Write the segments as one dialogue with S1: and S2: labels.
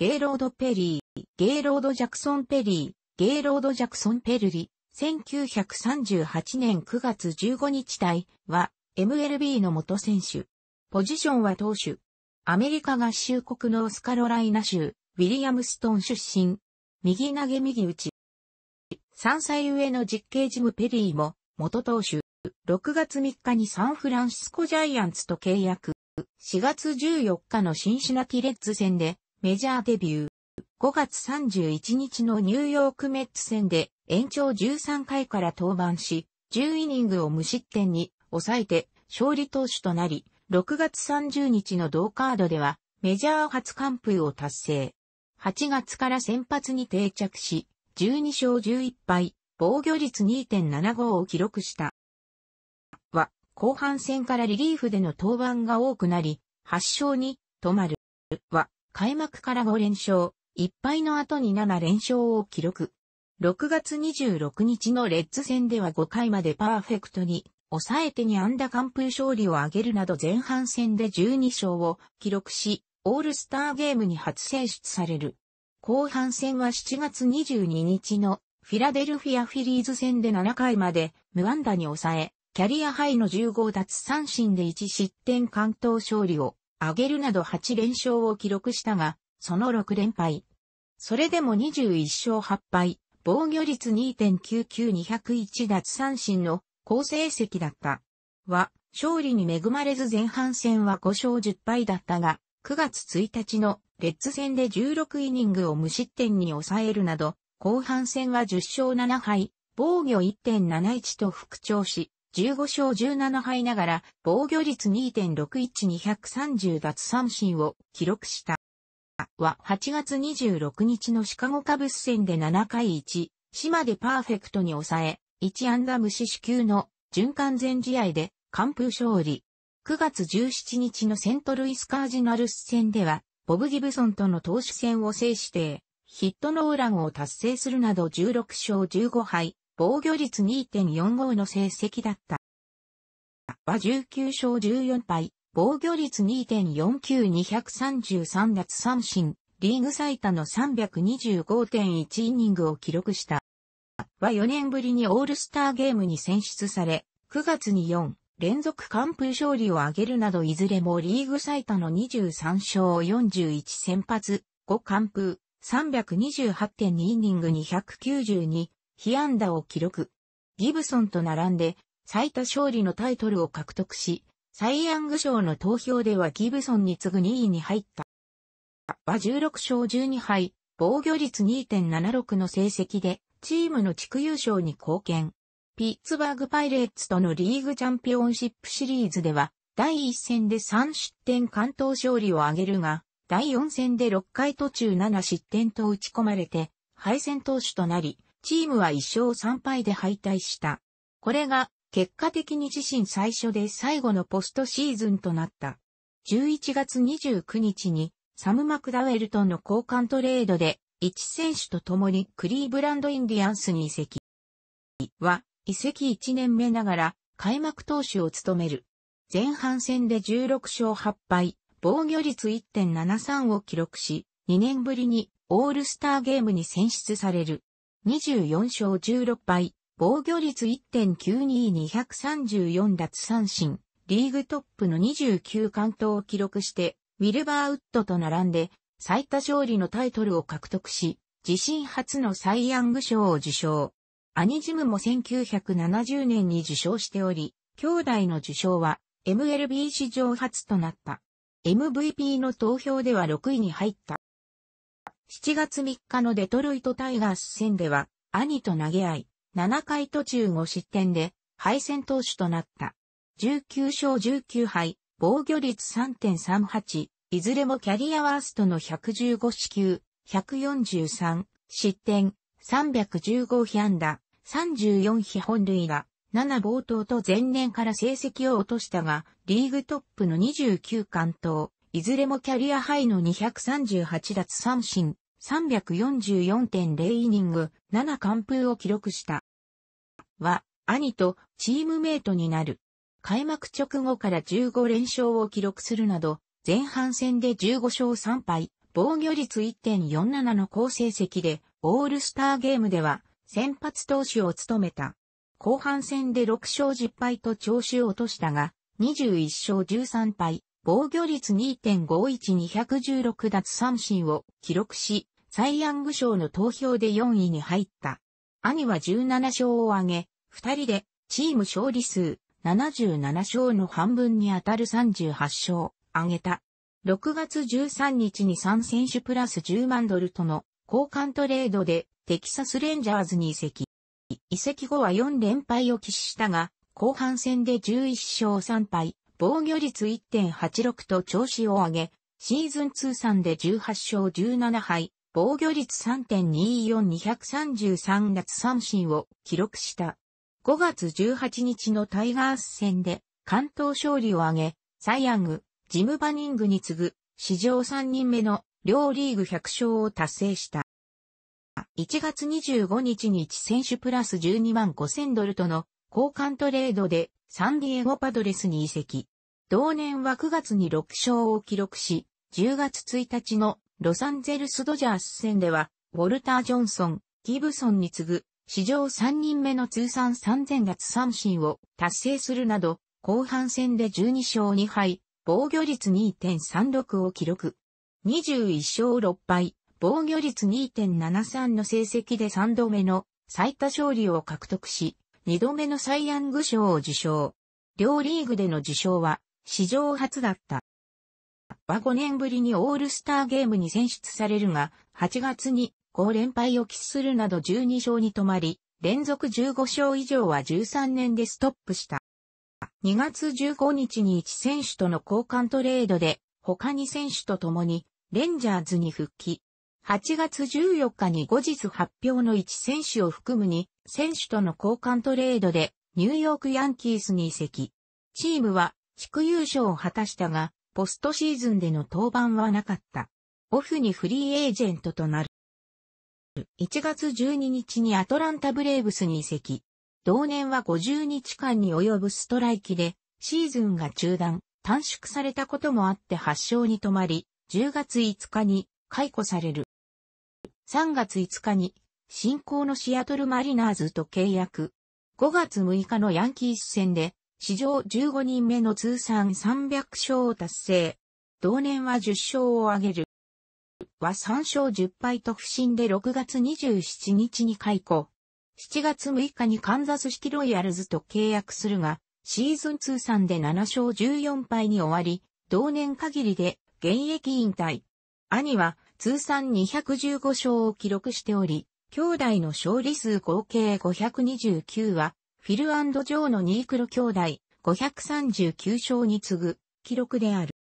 S1: ゲイロード・ペリー、ゲイロード・ジャクソン・ペリー、ゲイロード・ジャクソン・ペルリ、1938年9月15日対は MLB の元選手。ポジションは投手。アメリカ合衆国のオスカロライナ州、ウィリアムストン出身。右投げ右打ち。3歳上の実刑ジム・ペリーも、元投手。6月3日にサンフランシスコジャイアンツと契約。4月14日のシンシナティレッズ戦で、メジャーデビュー。5月31日のニューヨークメッツ戦で延長13回から登板し、10イニングを無失点に抑えて勝利投手となり、6月30日の同カードではメジャー初完封を達成。8月から先発に定着し、12勝11敗、防御率2.75を記録した。は、後半戦からリリーフでの登板が多くなり、8勝に止まる。は、開幕から5連勝、1敗の後に7連勝を記録。6月26日のレッズ戦では5回までパーフェクトに、抑えてに安打完封勝利を挙げるなど前半戦で12勝を記録し、オールスターゲームに初選出される。後半戦は7月22日のフィラデルフィアフィリーズ戦で7回まで無安打に抑え、キャリアハイの15奪三振で1失点関東勝利を上げるなど8連勝を記録したが、その6連敗。それでも21勝8敗、防御率2.99201奪三振の好成績だった。は、勝利に恵まれず前半戦は5勝10敗だったが、9月1日のレッツ戦で16イニングを無失点に抑えるなど、後半戦は10勝7敗、防御1.71と復調し、15勝17敗ながら防御率2.61230奪三振を記録した。は8月26日のシカゴカブス戦で7回1、島でパーフェクトに抑え、1安打無視支球の循環全試合で完封勝利。9月17日のセントルイスカージナルス戦では、ボブ・ギブソンとの投手戦を制して、ヒットノーランを達成するなど16勝15敗、防御率2.45の成績だった。は19勝14敗、防御率2.49233奪三振、リーグ最多の325.1イニングを記録した。は4年ぶりにオールスターゲームに選出され、9月に4連続完封勝利を挙げるなどいずれもリーグ最多の23勝41先発、5完封、328.2イニング292被安打を記録。ギブソンと並んで最多勝利のタイトルを獲得し、サイ・ヤング賞の投票ではギブソンに次ぐ2位に入った。は16勝12敗、防御率2.76の成績で、チームの地区優勝に貢献。ピッツバーグパイレーツとのリーグチャンピオンシップシリーズでは、第1戦で3失点関東勝利を挙げるが、第4戦で6回途中7失点と打ち込まれて、敗戦投手となり、チームは1勝3敗で敗退した。これが、結果的に自身最初で最後のポストシーズンとなった。11月29日に、サム・マクダウェルトンの交換トレードで、1選手と共にクリーブランド・インディアンスに移籍。は、移籍1年目ながら、開幕投手を務める。前半戦で16勝8敗、防御率1.73を記録し、2年ぶりにオールスターゲームに選出される。24勝16敗、防御率1.92234奪三振、リーグトップの29完投を記録して、ウィルバーウッドと並んで、最多勝利のタイトルを獲得し、自身初のサイ・ヤング賞を受賞。アニジムも1970年に受賞しており、兄弟の受賞は MLB 史上初となった。MVP の投票では6位に入った。7月3日のデトロイトタイガース戦では、兄と投げ合い、7回途中5失点で、敗戦投手となった。19勝19敗、防御率3.38、いずれもキャリアワーストの115死球、143、失点、315被安打、34被本塁打、7冒頭と前年から成績を落としたが、リーグトップの29関東、いずれもキャリアハイの238奪三振、344.0イニング7完封を記録した。は、兄とチームメイトになる。開幕直後から15連勝を記録するなど、前半戦で15勝3敗、防御率1.47の好成績で、オールスターゲームでは先発投手を務めた。後半戦で6勝10敗と調子を落としたが、21勝13敗、防御率2.51216奪三振を記録し、サイヤング賞の投票で4位に入った。兄は17勝を挙げ、2人でチーム勝利数77勝の半分に当たる38勝を挙げた。6月13日に3選手プラス10万ドルとの交換トレードでテキサスレンジャーズに移籍。移籍後は4連敗を喫したが、後半戦で11勝3敗、防御率1.86と調子を上げ、シーズン通算で18勝17敗、防御率3.24233奪三振を記録した。5月18日のタイガース戦で関東勝利を挙げ、サイヤング、ジムバニングに次ぐ史上3人目の両リーグ100勝を達成した。1月25日に1選手プラス12万5000ドルとの交換トレードでサンディエゴパドレスに移籍。同年は9月に6勝を記録し、10月1日のロサンゼルスドジャース戦では、ウォルター・ジョンソン、ギブソンに次ぐ、史上3人目の通算3000奪三振を達成するなど、後半戦で12勝2敗、防御率2.36を記録。21勝6敗、防御率2.73の成績で3度目の最多勝利を獲得し、2度目のサイ・ヤング賞を受賞。両リーグでの受賞は史上初だった。は5年ぶりにオールスターゲームに選出されるが、8月に5連敗を喫するなど12勝に止まり、連続15勝以上は13年でストップした。2月15日に1選手との交換トレードで、他に選手と共にレンジャーズに復帰。8月14日に後日発表の1選手を含む2選手との交換トレードでニューヨークヤンキースに移籍。チームは地区優勝を果たしたが、ポストシーズンでの登板はなかった。オフにフリーエージェントとなる。1月12日にアトランタブレーブスに移籍。同年は50日間に及ぶストライキで、シーズンが中断、短縮されたこともあって発症に止まり、10月5日に解雇される。3月5日に、新興のシアトルマリナーズと契約。5月6日のヤンキース戦で、史上15人目の通算300勝を達成。同年は10勝を挙げる。は3勝10敗と不振で6月27日に解雇。7月6日にカンザスシティロイヤルズと契約するが、シーズン通算で7勝14敗に終わり、同年限りで現役引退。兄は通算215勝を記録しており、兄弟の勝利数合計529は、フィルジョーのニークロ兄弟539勝に次ぐ記録である。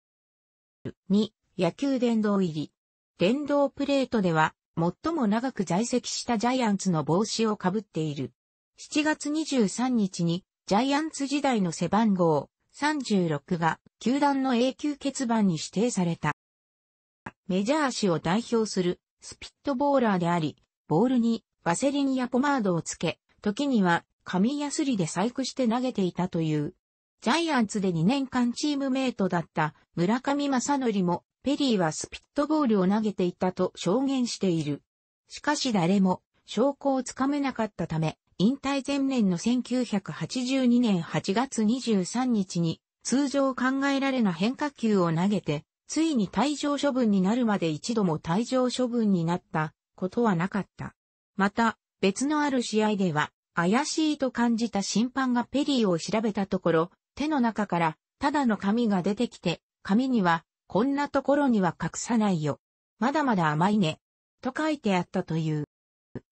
S1: 2、野球殿堂入り。殿堂プレートでは、最も長く在籍したジャイアンツの帽子をかぶっている。7月23日に、ジャイアンツ時代の背番号36が、球団の永久欠番に指定された。メジャー史を代表するスピットボーラーであり、ボールにワセリンやポマードをつけ、時には紙ヤスリで細工して投げていたという。ジャイアンツで2年間チームメイトだった村上正則もペリーはスピットボールを投げていたと証言している。しかし誰も証拠をつかめなかったため、引退前年の1982年8月23日に通常考えられな変化球を投げてついに退場処分になるまで一度も退場処分になったことはなかった。また、別のある試合では、怪しいと感じた審判がペリーを調べたところ、手の中から、ただの紙が出てきて、紙には、こんなところには隠さないよ。まだまだ甘いね。と書いてあったという。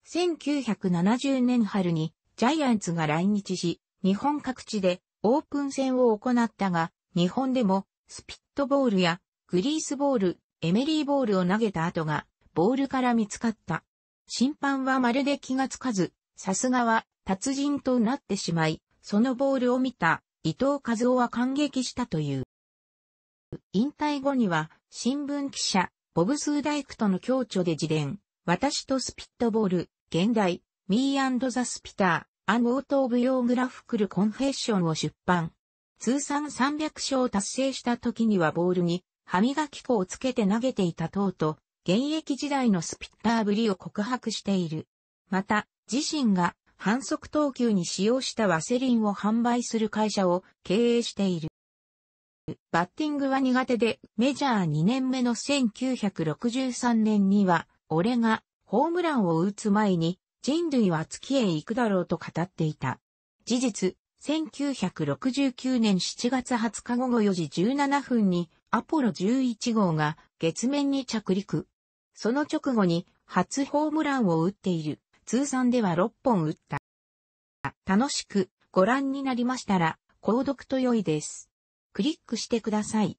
S1: 1970年春に、ジャイアンツが来日し、日本各地でオープン戦を行ったが、日本でもスピットボールやグリースボール、エメリーボールを投げた後が、ボールから見つかった。審判はまるで気がつかず、さすがは達人となってしまい、そのボールを見た伊藤和夫は感激したという。引退後には、新聞記者、ボブスーダイクとの共著で自伝、私とスピットボール、現代、ミーザ・スピター、アン・オート・オブ・ヨーグラフクル・コンフェッションを出版。通算300勝を達成した時にはボールに、歯磨き粉をつけて投げていた等と、現役時代のスピッターぶりを告白している。また、自身が反則投球に使用したワセリンを販売する会社を経営している。バッティングは苦手で、メジャー2年目の1963年には、俺がホームランを打つ前に人類は月へ行くだろうと語っていた。事実、1969年7月20日午後4時17分にアポロ11号が月面に着陸。その直後に初ホームランを打っている。通算では6本打った。楽しくご覧になりましたら、購読と良いです。クリックしてください。